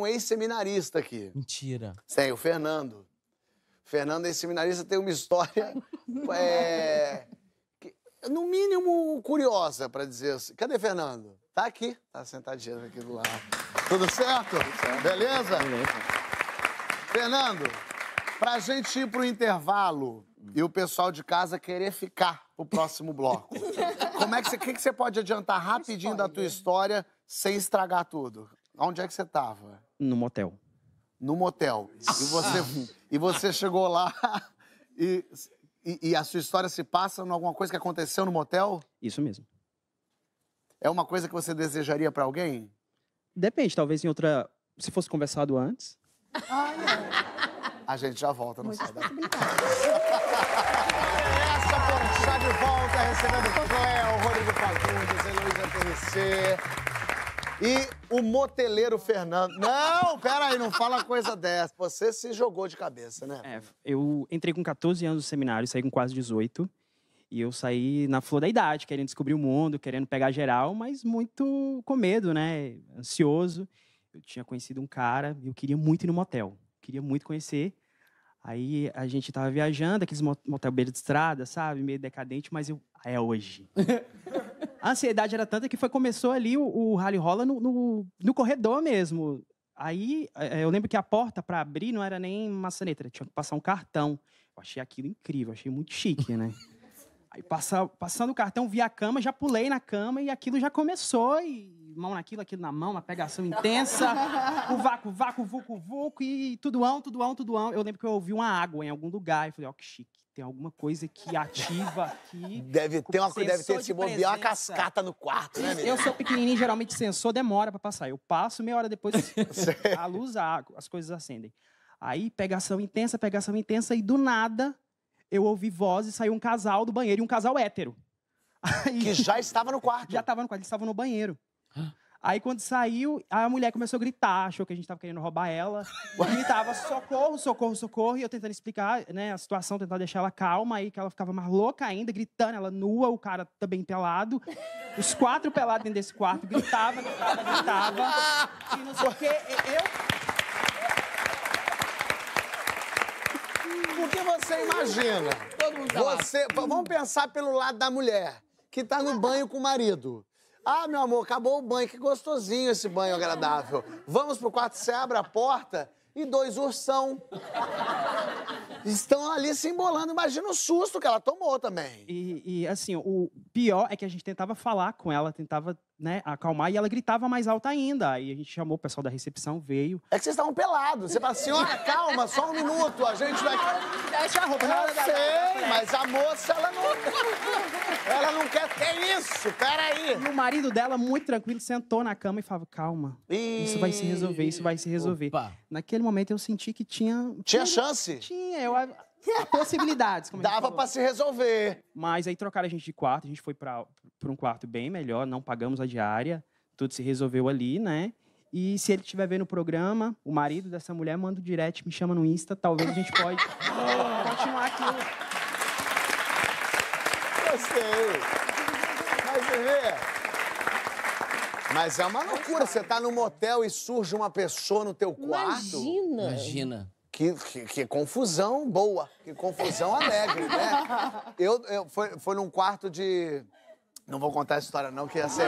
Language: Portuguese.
um ex-seminarista aqui. Mentira. Sim, o Fernando. Fernando, ex-seminarista, tem uma história. é, que, no mínimo curiosa, para dizer assim. Cadê Fernando? Tá aqui, tá sentadinho aqui do lado. Tudo certo? Tudo certo. Beleza? Beleza? Fernando, pra gente ir pro intervalo hum. e o pessoal de casa querer ficar pro próximo bloco. Como é que você, que, que você pode adiantar rapidinho da tua história sem estragar tudo? Onde é que você estava? No motel. No motel. E você, e você chegou lá e, e, e a sua história se passa em alguma coisa que aconteceu no motel? Isso mesmo. É uma coisa que você desejaria para alguém? Depende, talvez em outra. Se fosse conversado antes. Ah, é. A gente já volta, no sábado. daí. Essa por de volta, recebendo Cléo, Rodrigo Fagundes, Heloísa TRC. E o moteleiro Fernando. Não, peraí, não fala coisa dessa. Você se jogou de cabeça, né? É, eu entrei com 14 anos do seminário, saí com quase 18. E eu saí na flor da idade, querendo descobrir o mundo, querendo pegar geral, mas muito com medo, né? Ansioso. Eu tinha conhecido um cara e eu queria muito ir no motel. Queria muito conhecer. Aí a gente tava viajando, aqueles motel beira de estrada, sabe? Meio decadente, mas eu. é hoje. A ansiedade era tanta que foi, começou ali o, o rally rola no, no, no corredor mesmo. Aí é, é, eu lembro que a porta para abrir não era nem maçaneta, tinha que passar um cartão. Eu achei aquilo incrível, achei muito chique, né? Aí passa, passando o cartão, vi a cama, já pulei na cama e aquilo já começou. E mão naquilo, aquilo na mão, uma pegação intensa. o vácuo, vácuo, vulco, vulco e tudoão, tudoão, tudoão. Eu lembro que eu ouvi uma água em algum lugar e falei, ó, oh, que chique. Tem alguma coisa que ativa aqui. Deve ter uma coisa, deve ter se bobear uma cascata no quarto, né, Eu sou pequenininho, geralmente sensor demora para passar. Eu passo, meia hora depois a luz, a água, as coisas acendem. Aí pegação intensa, pegação intensa e do nada eu ouvi vozes, saiu um casal do banheiro, e um casal hétero. Aí, que já estava no quarto. Já estava no quarto, eles estavam no banheiro. Aí quando saiu, a mulher começou a gritar, achou que a gente estava querendo roubar ela. Gritava socorro, socorro, socorro. E eu tentando explicar né, a situação, tentar deixar ela calma. Aí que ela ficava mais louca ainda, gritando. Ela nua, o cara também pelado. Os quatro pelados dentro desse quarto. Gritava, gritava, gritava. E não sei o quê. Eu Porque você imagina. Todo mundo tá você, Vamos pensar pelo lado da mulher, que tá no banho com o marido. Ah, meu amor, acabou o banho, que gostosinho esse banho agradável. Vamos pro quarto, você abre a porta e dois ursão. Estão ali se embolando. Imagina o susto que ela tomou também. E, e, assim, o pior é que a gente tentava falar com ela, tentava né, acalmar, e ela gritava mais alta ainda. Aí a gente chamou o pessoal da recepção, veio. É que vocês estavam pelados. Você fala, senhora, assim, calma, só um minuto, a gente vai. Deixa a roupa. Eu sei mas a moça, ela não. Ela não quer. É isso, peraí. E o marido dela, muito tranquilo, sentou na cama e falava: calma, isso vai se resolver, isso vai se resolver. Opa. Naquele momento eu senti que tinha. Tinha, tinha chance? Tinha, eu. Possibilidades. Como Dava para se resolver. Mas aí trocaram a gente de quarto, a gente foi para um quarto bem melhor, não pagamos a diária, tudo se resolveu ali, né? E se ele estiver vendo o programa, o marido dessa mulher manda o um direct, me chama no Insta, talvez a gente pode continuar aqui. Gostei. Mas vê. Mas é uma loucura. Você tá num motel e surge uma pessoa no teu quarto. Imagina. Imagina. Que, que, que, confusão boa, que confusão alegre, né? Eu, eu foi, foi num quarto de. Não vou contar a história, não, que ia ser